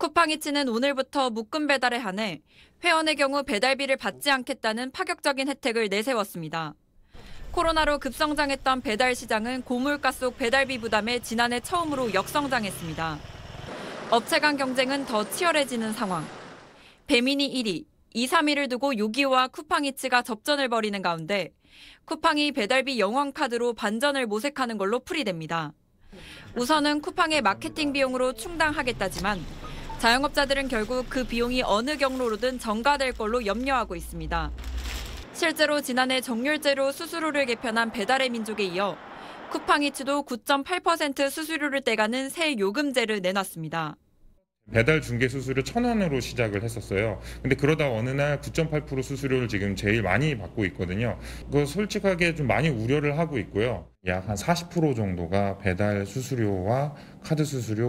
쿠팡이츠는 오늘부터 묶음 배달에 한해 회원의 경우 배달비를 받지 않겠다는 파격적인 혜택을 내세웠습니다. 코로나로 급성장했던 배달 시장은 고물가 속 배달비 부담에 지난해 처음으로 역성장했습니다. 업체 간 경쟁은 더 치열해지는 상황. 배민이 1위, 2, 3위를 두고 요기와 쿠팡이츠가 접전을 벌이는 가운데 쿠팡이 배달비 영원 카드로 반전을 모색하는 걸로 풀이됩니다. 우선은 쿠팡의 마케팅 비용으로 충당하겠다지만 자영업자들은 결국 그 비용이 어느 경로로든 전가될 걸로 염려하고 있습니다. 실제로 지난해 정률제로 수수료를 개편한 배달의 민족에 이어 쿠팡이츠도 9.8% 수수료를 떼가는 새 요금제를 내놨습니다. 배달 중개 수수료 천원으로 시작을 했었어요. 근데 그러다 어느 날 9.8% 수수료를 지금 제일 많이 받고 있거든요. 그 솔직하게 좀 많이 우려를 하고 있고요. 약 한 40% 정도가 배달 수수료와 카드 수수료